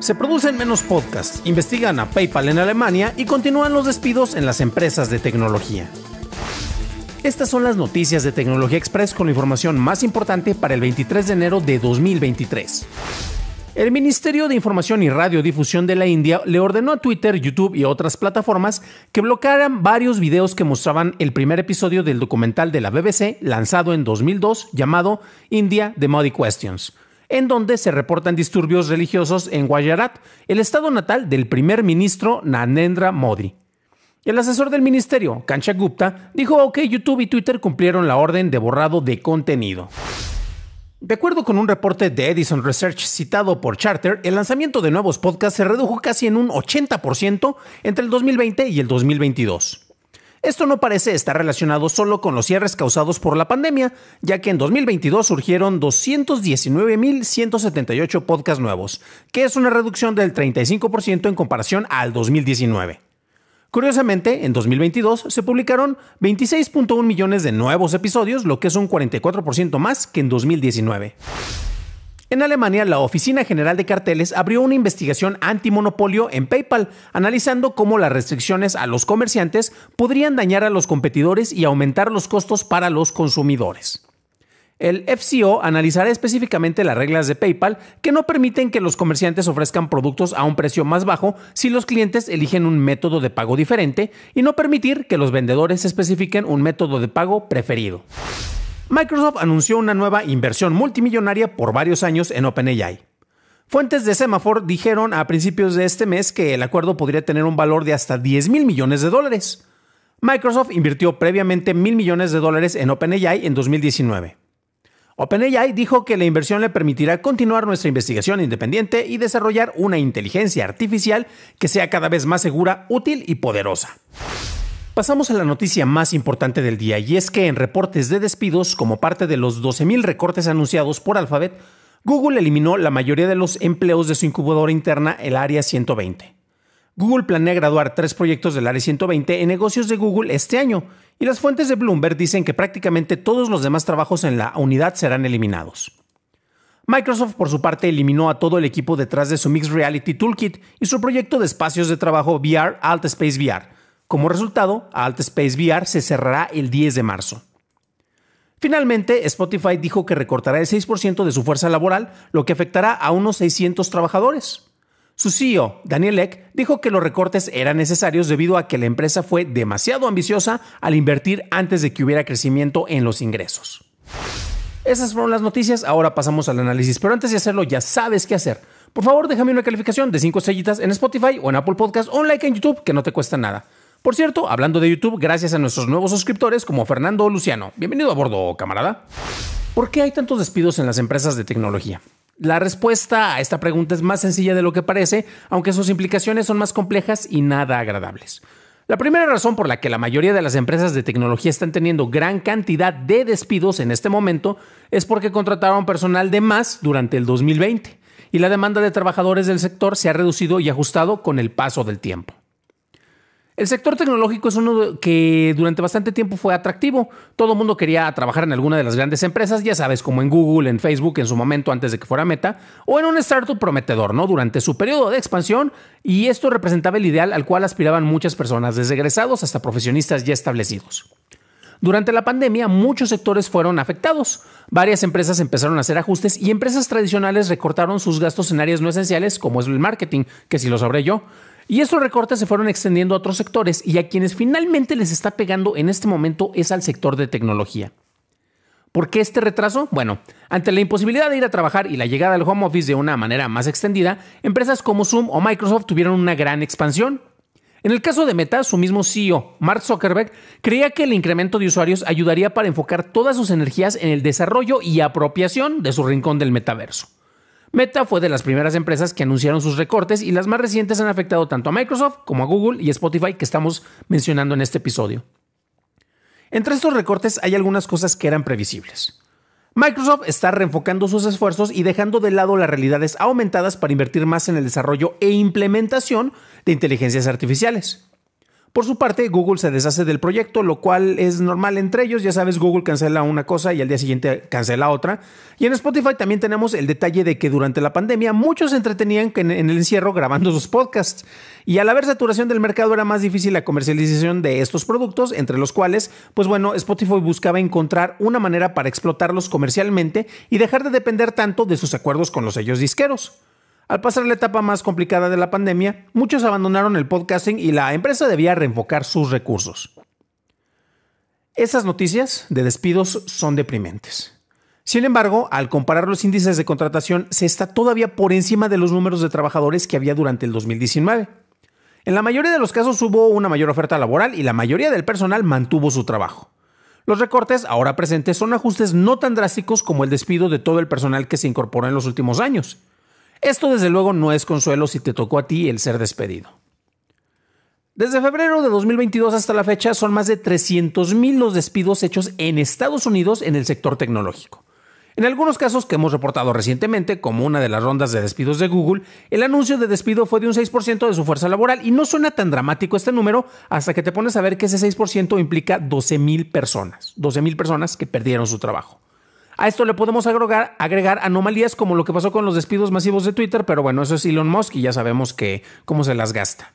Se producen menos podcasts, investigan a PayPal en Alemania y continúan los despidos en las empresas de tecnología. Estas son las noticias de Tecnología Express con la información más importante para el 23 de enero de 2023. El Ministerio de Información y Radiodifusión de la India le ordenó a Twitter, YouTube y otras plataformas que bloquearan varios videos que mostraban el primer episodio del documental de la BBC lanzado en 2002 llamado India The Modi Questions en donde se reportan disturbios religiosos en Guayarat, el estado natal del primer ministro Nanendra Modi. El asesor del ministerio, Kancha Gupta, dijo que YouTube y Twitter cumplieron la orden de borrado de contenido. De acuerdo con un reporte de Edison Research citado por Charter, el lanzamiento de nuevos podcasts se redujo casi en un 80% entre el 2020 y el 2022. Esto no parece estar relacionado solo con los cierres causados por la pandemia, ya que en 2022 surgieron 219.178 podcasts nuevos, que es una reducción del 35% en comparación al 2019. Curiosamente, en 2022 se publicaron 26.1 millones de nuevos episodios, lo que es un 44% más que en 2019. En Alemania, la Oficina General de Carteles abrió una investigación antimonopolio en PayPal, analizando cómo las restricciones a los comerciantes podrían dañar a los competidores y aumentar los costos para los consumidores. El FCO analizará específicamente las reglas de PayPal que no permiten que los comerciantes ofrezcan productos a un precio más bajo si los clientes eligen un método de pago diferente y no permitir que los vendedores especifiquen un método de pago preferido. Microsoft anunció una nueva inversión multimillonaria por varios años en OpenAI. Fuentes de Semaphore dijeron a principios de este mes que el acuerdo podría tener un valor de hasta 10 mil millones de dólares. Microsoft invirtió previamente mil millones de dólares en OpenAI en 2019. OpenAI dijo que la inversión le permitirá continuar nuestra investigación independiente y desarrollar una inteligencia artificial que sea cada vez más segura, útil y poderosa. Pasamos a la noticia más importante del día y es que en reportes de despidos, como parte de los 12.000 recortes anunciados por Alphabet, Google eliminó la mayoría de los empleos de su incubadora interna, el Área 120. Google planea graduar tres proyectos del Área 120 en negocios de Google este año, y las fuentes de Bloomberg dicen que prácticamente todos los demás trabajos en la unidad serán eliminados. Microsoft, por su parte, eliminó a todo el equipo detrás de su Mixed Reality Toolkit y su proyecto de espacios de trabajo VR Alt Space VR, como resultado, Altspace VR se cerrará el 10 de marzo. Finalmente, Spotify dijo que recortará el 6% de su fuerza laboral, lo que afectará a unos 600 trabajadores. Su CEO, Daniel Eck, dijo que los recortes eran necesarios debido a que la empresa fue demasiado ambiciosa al invertir antes de que hubiera crecimiento en los ingresos. Esas fueron las noticias, ahora pasamos al análisis, pero antes de hacerlo ya sabes qué hacer. Por favor, déjame una calificación de 5 estrellitas en Spotify o en Apple Podcast o un like en YouTube que no te cuesta nada. Por cierto, hablando de YouTube, gracias a nuestros nuevos suscriptores como Fernando Luciano. Bienvenido a bordo, camarada. ¿Por qué hay tantos despidos en las empresas de tecnología? La respuesta a esta pregunta es más sencilla de lo que parece, aunque sus implicaciones son más complejas y nada agradables. La primera razón por la que la mayoría de las empresas de tecnología están teniendo gran cantidad de despidos en este momento es porque contrataron personal de más durante el 2020 y la demanda de trabajadores del sector se ha reducido y ajustado con el paso del tiempo. El sector tecnológico es uno que durante bastante tiempo fue atractivo. Todo el mundo quería trabajar en alguna de las grandes empresas, ya sabes, como en Google, en Facebook en su momento antes de que fuera Meta, o en un startup prometedor, ¿no? Durante su periodo de expansión, y esto representaba el ideal al cual aspiraban muchas personas, desde egresados hasta profesionistas ya establecidos. Durante la pandemia muchos sectores fueron afectados. Varias empresas empezaron a hacer ajustes y empresas tradicionales recortaron sus gastos en áreas no esenciales como es el marketing, que si lo sabré yo. Y esos recortes se fueron extendiendo a otros sectores y a quienes finalmente les está pegando en este momento es al sector de tecnología. ¿Por qué este retraso? Bueno, ante la imposibilidad de ir a trabajar y la llegada al home office de una manera más extendida, empresas como Zoom o Microsoft tuvieron una gran expansión. En el caso de Meta, su mismo CEO, Mark Zuckerberg, creía que el incremento de usuarios ayudaría para enfocar todas sus energías en el desarrollo y apropiación de su rincón del metaverso. Meta fue de las primeras empresas que anunciaron sus recortes y las más recientes han afectado tanto a Microsoft como a Google y Spotify que estamos mencionando en este episodio. Entre estos recortes hay algunas cosas que eran previsibles. Microsoft está reenfocando sus esfuerzos y dejando de lado las realidades aumentadas para invertir más en el desarrollo e implementación de inteligencias artificiales. Por su parte, Google se deshace del proyecto, lo cual es normal entre ellos. Ya sabes, Google cancela una cosa y al día siguiente cancela otra. Y en Spotify también tenemos el detalle de que durante la pandemia muchos se entretenían en el encierro grabando sus podcasts. Y al haber saturación del mercado era más difícil la comercialización de estos productos, entre los cuales, pues bueno, Spotify buscaba encontrar una manera para explotarlos comercialmente y dejar de depender tanto de sus acuerdos con los sellos disqueros. Al pasar la etapa más complicada de la pandemia, muchos abandonaron el podcasting y la empresa debía reenfocar sus recursos. Esas noticias de despidos son deprimentes. Sin embargo, al comparar los índices de contratación, se está todavía por encima de los números de trabajadores que había durante el 2019. En la mayoría de los casos hubo una mayor oferta laboral y la mayoría del personal mantuvo su trabajo. Los recortes ahora presentes son ajustes no tan drásticos como el despido de todo el personal que se incorporó en los últimos años. Esto desde luego no es consuelo si te tocó a ti el ser despedido. Desde febrero de 2022 hasta la fecha son más de 300.000 mil los despidos hechos en Estados Unidos en el sector tecnológico. En algunos casos que hemos reportado recientemente, como una de las rondas de despidos de Google, el anuncio de despido fue de un 6% de su fuerza laboral y no suena tan dramático este número hasta que te pones a ver que ese 6% implica 12.000 personas, 12.000 personas que perdieron su trabajo. A esto le podemos agregar, agregar anomalías como lo que pasó con los despidos masivos de Twitter, pero bueno, eso es Elon Musk y ya sabemos que cómo se las gasta.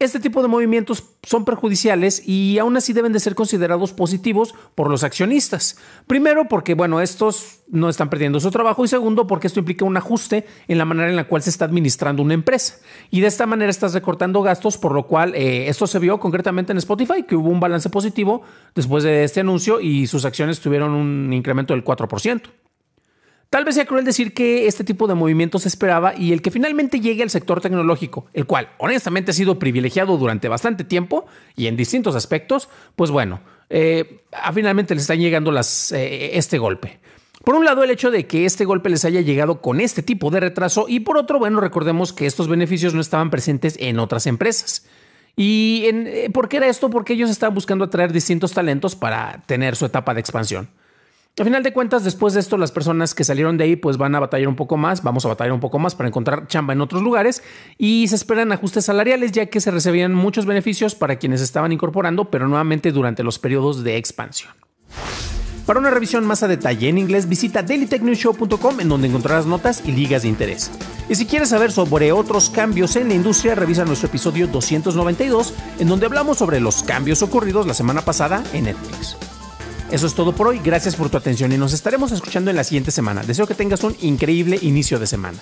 Este tipo de movimientos son perjudiciales y aún así deben de ser considerados positivos por los accionistas. Primero, porque bueno, estos no están perdiendo su trabajo y segundo, porque esto implica un ajuste en la manera en la cual se está administrando una empresa. Y de esta manera estás recortando gastos, por lo cual eh, esto se vio concretamente en Spotify, que hubo un balance positivo después de este anuncio y sus acciones tuvieron un incremento del 4%. Tal vez sea cruel decir que este tipo de movimiento se esperaba y el que finalmente llegue al sector tecnológico, el cual honestamente ha sido privilegiado durante bastante tiempo y en distintos aspectos, pues bueno, eh, finalmente les están llegando eh, este golpe. Por un lado, el hecho de que este golpe les haya llegado con este tipo de retraso y por otro, bueno, recordemos que estos beneficios no estaban presentes en otras empresas. ¿Y eh, por qué era esto? Porque ellos estaban buscando atraer distintos talentos para tener su etapa de expansión. A final de cuentas, después de esto, las personas que salieron de ahí pues van a batallar un poco más, vamos a batallar un poco más para encontrar chamba en otros lugares y se esperan ajustes salariales ya que se recibían muchos beneficios para quienes estaban incorporando, pero nuevamente durante los periodos de expansión. Para una revisión más a detalle en inglés, visita dailytechnewshow.com en donde encontrarás notas y ligas de interés. Y si quieres saber sobre otros cambios en la industria, revisa nuestro episodio 292 en donde hablamos sobre los cambios ocurridos la semana pasada en Netflix. Eso es todo por hoy, gracias por tu atención y nos estaremos escuchando en la siguiente semana. Deseo que tengas un increíble inicio de semana.